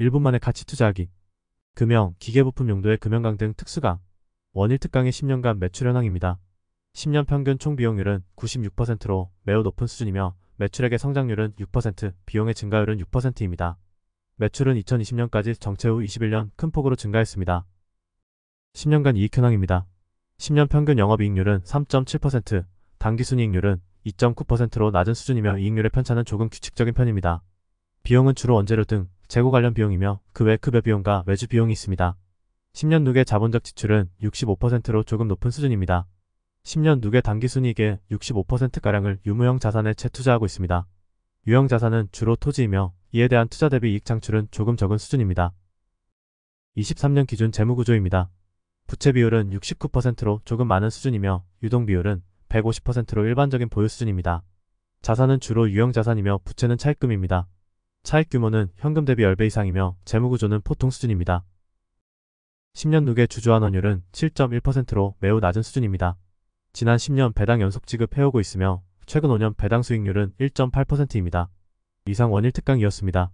1분 만에 가치 투자하기 금형, 기계부품 용도의 금형강 등특수가 원일특강의 10년간 매출 현황입니다. 10년 평균 총 비용률은 96%로 매우 높은 수준이며 매출액의 성장률은 6%, 비용의 증가율은 6%입니다. 매출은 2020년까지 정체 후 21년 큰 폭으로 증가했습니다. 10년간 이익 현황입니다. 10년 평균 영업이익률은 3.7%, 당기순이익률은 2.9%로 낮은 수준이며 이익률의 편차는 조금 규칙적인 편입니다. 비용은 주로 원재료 등 재고 관련 비용이며 그외 급여 비용과 외주 비용이 있습니다. 10년 누계 자본적 지출은 65%로 조금 높은 수준입니다. 10년 누계 단기순이익의 65%가량을 유무형 자산에 재투자하고 있습니다. 유형 자산은 주로 토지이며 이에 대한 투자 대비 이익 창출은 조금 적은 수준입니다. 23년 기준 재무구조입니다. 부채 비율은 69%로 조금 많은 수준이며 유동 비율은 150%로 일반적인 보유 수준입니다. 자산은 주로 유형 자산이며 부채는 차입금입니다. 차익 규모는 현금 대비 10배 이상이며 재무구조는 보통 수준입니다. 10년 누계 주주환 원율은 7.1%로 매우 낮은 수준입니다. 지난 10년 배당 연속 지급해오고 있으며 최근 5년 배당 수익률은 1.8%입니다. 이상 원일 특강이었습니다.